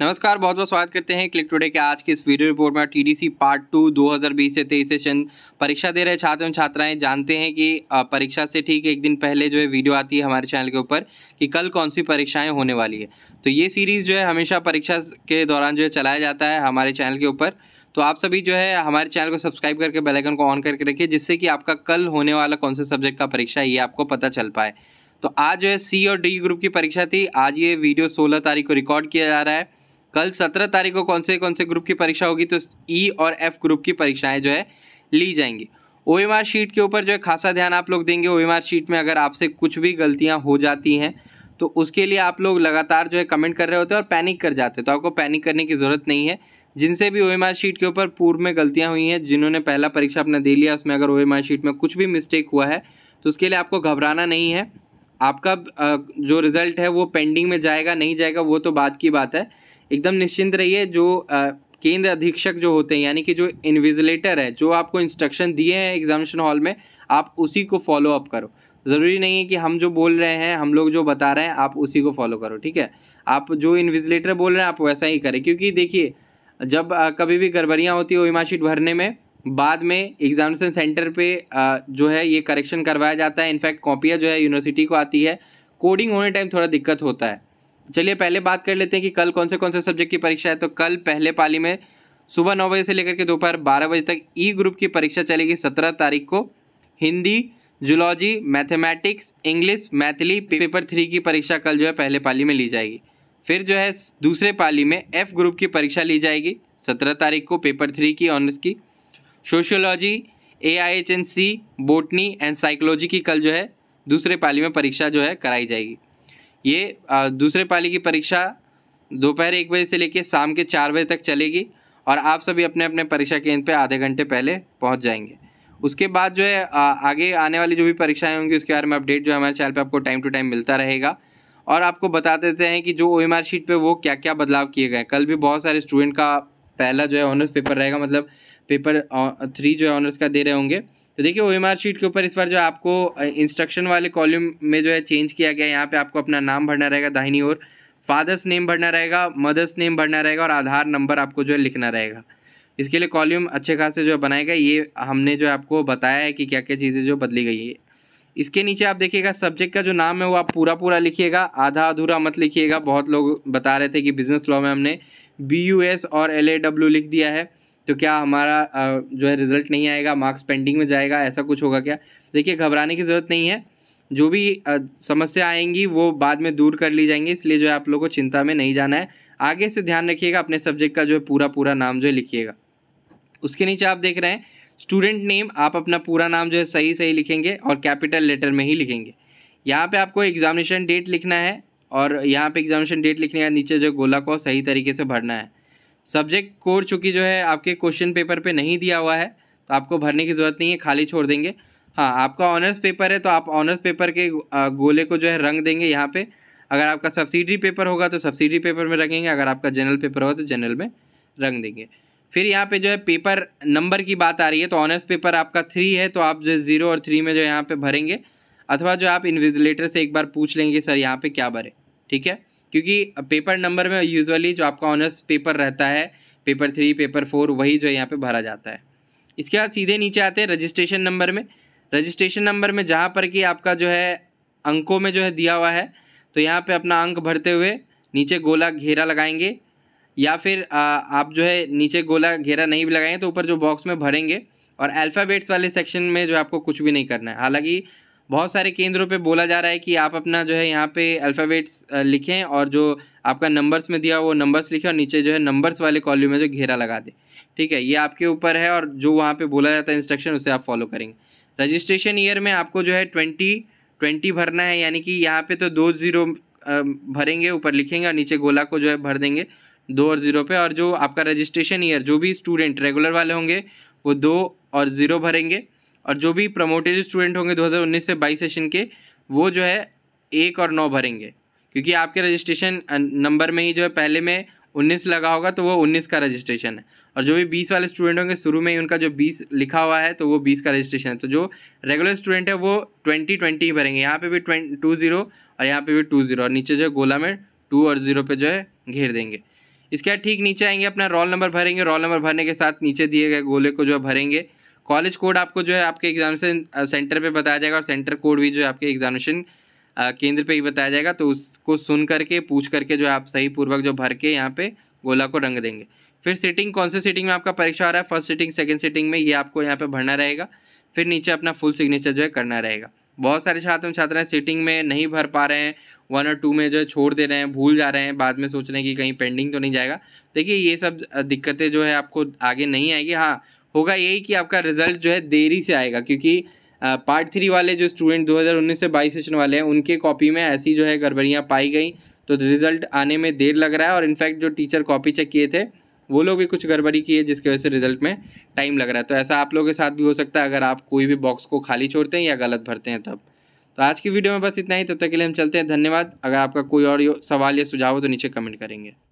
नमस्कार बहुत बहुत स्वागत करते हैं क्लिक टुडे के आज के इस वीडियो रिपोर्ट में टीडीसी पार्ट टू 2020 से तेईस सेशन परीक्षा दे रहे छात्र एवं छात्राएं जानते हैं कि परीक्षा से ठीक एक दिन पहले जो है वीडियो आती है हमारे चैनल के ऊपर कि कल कौन सी परीक्षाएं होने वाली है तो ये सीरीज़ जो है हमेशा परीक्षा के दौरान जो है चलाया जाता है हमारे चैनल के ऊपर तो आप सभी जो है हमारे चैनल को सब्सक्राइब करके बेलाइकन को ऑन करके रखिए जिससे कि आपका कल होने वाला कौन से सब्जेक्ट का परीक्षा है ये आपको पता चल पाए तो आज जो है सी और डी ग्रुप की परीक्षा थी आज ये वीडियो सोलह तारीख को रिकॉर्ड किया जा रहा है कल सत्रह तारीख को कौन से कौन से ग्रुप की परीक्षा होगी तो ई e और एफ ग्रुप की परीक्षाएँ जो है ली जाएंगी ओ एम आर शीट के ऊपर जो है खासा ध्यान आप लोग देंगे ओ एम आर शीट में अगर आपसे कुछ भी गलतियाँ हो जाती हैं तो उसके लिए आप लोग लगातार जो है कमेंट कर रहे होते हैं और पैनिक कर जाते हैं तो आपको पैनिक करने की ज़रूरत नहीं है जिनसे भी ओ एम आर शीट के ऊपर पूर्व में गलतियाँ हुई हैं जिन्होंने पहला परीक्षा अपना दे लिया उसमें अगर ओ एम आर शीट में कुछ भी मिस्टेक हुआ है तो उसके लिए आपको घबराना नहीं है आपका जो रिज़ल्ट है वो पेंडिंग में जाएगा नहीं जाएगा वो तो बाद की बात है एकदम निश्चिंत रहिए जो केंद्र अधीक्षक जो होते हैं यानी कि जो इन्विजिलेटर है जो आपको इंस्ट्रक्शन दिए हैं एग्जामिनेशन हॉल में आप उसी को फॉलो अप करो ज़रूरी नहीं है कि हम जो बोल रहे हैं हम लोग जो बता रहे हैं आप उसी को फॉलो करो ठीक है आप जो इन्विजिलेटर बोल रहे हैं आप वैसा ही करें क्योंकि देखिए जब आ, कभी भी गड़बड़ियाँ होती है ओमाशीट भरने में बाद में एग्जामिनेशन सेंटर पे आ, जो है ये करेक्शन करवाया जाता है इनफैक्ट कॉपियाँ जो है यूनिवर्सिटी को आती है कोडिंग होने टाइम थोड़ा दिक्कत होता है चलिए पहले बात कर लेते हैं कि कल कौन से कौन से सब्जेक्ट की परीक्षा है तो कल पहले पाली में सुबह नौ बजे से लेकर के दोपहर बारह बजे तक ई e ग्रुप की परीक्षा चलेगी सत्रह तारीख को Hindi zoology mathematics English Maithili paper three की परीक्षा कल जो है पहले पाली में ली जाएगी फिर जो है दूसरे पाली में एफ ग्रुप की परीक्षा ली जाएगी सत्रह तारीख को पेपर थ्री की ऑनर्स की sociology A I H N C botany and psychology की कल जो है दूसरे पाली में परीक्षा जो है कराई जाएगी ये दूसरे पाली की परीक्षा दोपहर एक बजे से लेकर शाम के चार बजे तक चलेगी और आप सभी अपने अपने परीक्षा केंद्र पे आधे घंटे पहले पहुंच जाएंगे उसके बाद जो है आगे आने वाली जो भी परीक्षाएं होंगी उसके बारे में अपडेट जो है हमारे चैनल पे आपको टाइम टू टाइम मिलता रहेगा और आपको बता देते हैं कि जो ओ एम शीट पे वो क्या क्या बदलाव किए गए कल भी बहुत सारे स्टूडेंट का पहला जो है ऑनर्स पेपर रहेगा मतलब पेपर थ्री जो है ऑनर्स का दे रहे होंगे तो देखिए ओ एम शीट के ऊपर इस बार जो आपको इंस्ट्रक्शन वाले कॉलम में जो है चेंज किया गया यहाँ पे आपको अपना नाम भरना रहेगा दाहिनी ओर फादर्स नेम भरना रहेगा मदर्स नेम भरना रहेगा और आधार नंबर आपको जो है लिखना रहेगा इसके लिए कॉलम अच्छे खासे जो है बनाएगा ये हमने जो आपको बताया है कि क्या क्या चीज़ें जो बदली गई है इसके नीचे आप देखिएगा सब्जेक्ट का जो नाम है वो आप पूरा पूरा लिखिएगा आधा अधूरा मत लिखिएगा बहुत लोग बता रहे थे कि बिज़नेस लॉ में हमने बी यू एस और एल ए डब्ल्यू लिख दिया है तो क्या हमारा जो है रिज़ल्ट नहीं आएगा मार्क्स पेंडिंग में जाएगा ऐसा कुछ होगा क्या देखिए घबराने की ज़रूरत नहीं है जो भी समस्या आएंगी वो बाद में दूर कर ली जाएंगी इसलिए जो है आप लोगों को चिंता में नहीं जाना है आगे से ध्यान रखिएगा अपने सब्जेक्ट का जो है पूरा पूरा नाम जो है लिखिएगा उसके नीचे आप देख रहे हैं स्टूडेंट नेम आप अपना पूरा नाम जो है सही सही लिखेंगे और कैपिटल लेटर में ही लिखेंगे यहाँ पे आपको एग्जामिनेशन डेट लिखना है और यहाँ पे एग्जामिनेशन डेट लिखने का नीचे जो गोला को सही तरीके से भरना है सब्जेक्ट कोर चूँकि जो है आपके क्वेश्चन पेपर पे नहीं दिया हुआ है तो आपको भरने की ज़रूरत नहीं है खाली छोड़ देंगे हाँ आपका ऑनर्स पेपर है तो आप ऑनर्स पेपर के गोले को जो है रंग देंगे यहाँ पे अगर आपका सब्सिडी पेपर होगा तो सब्सिडी पेपर में रखेंगे अगर आपका जनरल पेपर होगा तो जनरल में रंग देंगे फिर यहाँ पर जो है पेपर नंबर की बात आ रही है तो ऑनर्स पेपर आपका थ्री है तो आप जो है ज़ीरो और थ्री में जो यहाँ पर भरेंगे अथवा जो आप इन्विजिलेटर से एक बार पूछ लेंगे सर यहाँ पर क्या भरें ठीक है क्योंकि पेपर नंबर में यूजुअली जो आपका ऑनर्स पेपर रहता है पेपर थ्री पेपर फोर वही जो है यहाँ पे भरा जाता है इसके बाद सीधे नीचे आते हैं रजिस्ट्रेशन नंबर में रजिस्ट्रेशन नंबर में जहाँ पर कि आपका जो है अंकों में जो है दिया हुआ है तो यहाँ पर अपना अंक भरते हुए नीचे गोला घेरा लगाएंगे या फिर आ, आप जो है नीचे गोला घेरा नहीं भी लगाएंगे तो ऊपर जो बॉक्स में भरेंगे और अल्फ़ाबेट्स वाले सेक्शन में जो आपको कुछ भी नहीं करना है हालांकि बहुत सारे केंद्रों पे बोला जा रहा है कि आप अपना जो है यहाँ पे अल्फ़ाबेट्स लिखें और जो आपका नंबर्स में दिया वो नंबर्स लिखें और नीचे जो है नंबर्स वाले कॉलम में जो घेरा लगा दें ठीक है ये आपके ऊपर है और जो वहाँ पे बोला जाता है इंस्ट्रक्शन उसे आप फॉलो करेंगे रजिस्ट्रेशन ईयर में आपको जो है ट्वेंटी ट्वेंटी भरना है यानी कि यहाँ पर तो दो ज़ीरो भरेंगे ऊपर लिखेंगे और नीचे गोला को जो है भर देंगे दो और ज़ीरो पे और जो आपका रजिस्ट्रेशन ईयर जो भी स्टूडेंट रेगुलर वाले होंगे वो दो और ज़ीरो भरेंगे और जो भी प्रमोटेड स्टूडेंट होंगे 2019 से 22 सेशन के वो जो है एक और नौ भरेंगे क्योंकि आपके रजिस्ट्रेशन नंबर में ही जो है पहले में उन्नीस लगा होगा तो वो उन्नीस का रजिस्ट्रेशन है और जो भी बीस वाले स्टूडेंट होंगे शुरू में ही उनका जो बीस लिखा हुआ है तो वो बीस का रजिस्ट्रेशन है तो जो रेगुलर स्टूडेंट है वो ट्वेंटी ट्वेंटी ही भरेंगे यहाँ पे भी ट्वें टू जीरो और यहाँ पे भी टू जीरो और नीचे जो है गोला में टू और जीरो पे जो है घेर देंगे इसके बाद ठीक नीचे आएंगे अपना रोल नंबर भरेंगे रोल नंबर भरने के साथ नीचे दिए गए गोले को जो है भरेंगे कॉलेज कोड आपको जो है आपके एग्जामिनेशन सेंटर पे बताया जाएगा और सेंटर कोड भी जो है आपके एग्जामिनेशन केंद्र पे ही बताया जाएगा तो उसको सुन करके पूछ करके जो है आप सही पूर्वक जो भर के यहाँ पे गोला को रंग देंगे फिर सीटिंग कौन से सीटिंग में आपका परीक्षा आ रहा है फर्स्ट सीटिंग सेकेंड सीटिंग में ये आपको यहाँ पर भरना रहेगा फिर नीचे अपना फुल सिग्नेचर जो है करना रहेगा बहुत सारे छात्र छात्राएं सीटिंग में नहीं भर पा रहे हैं वन और टू में जो है छोड़ दे रहे हैं भूल जा रहे हैं बाद में सोच रहे हैं कि कहीं पेंडिंग तो नहीं जाएगा देखिए ये सब दिक्कतें जो है आपको आगे नहीं आएगी हाँ होगा यही कि आपका रिजल्ट जो है देरी से आएगा क्योंकि पार्ट थ्री वाले जो स्टूडेंट 2019 से 22 सेशन वाले हैं उनके कॉपी में ऐसी जो है गड़बड़ियाँ पाई गई तो रिज़ल्ट आने में देर लग रहा है और इनफैक्ट जो टीचर कॉपी चेक किए थे वो लोग भी कुछ गड़बड़ी किए जिसकी वजह से रिजल्ट में टाइम लग रहा है तो ऐसा आप लोगों के साथ भी हो सकता है अगर आप कोई भी बॉक्स को खाली छोड़ते हैं या गलत भरते हैं तब तो आज की वीडियो में बस इतना ही तब तो तक के लिए हम चलते हैं धन्यवाद अगर आपका कोई और सवाल या सुझाव हो तो नीचे कमेंट करेंगे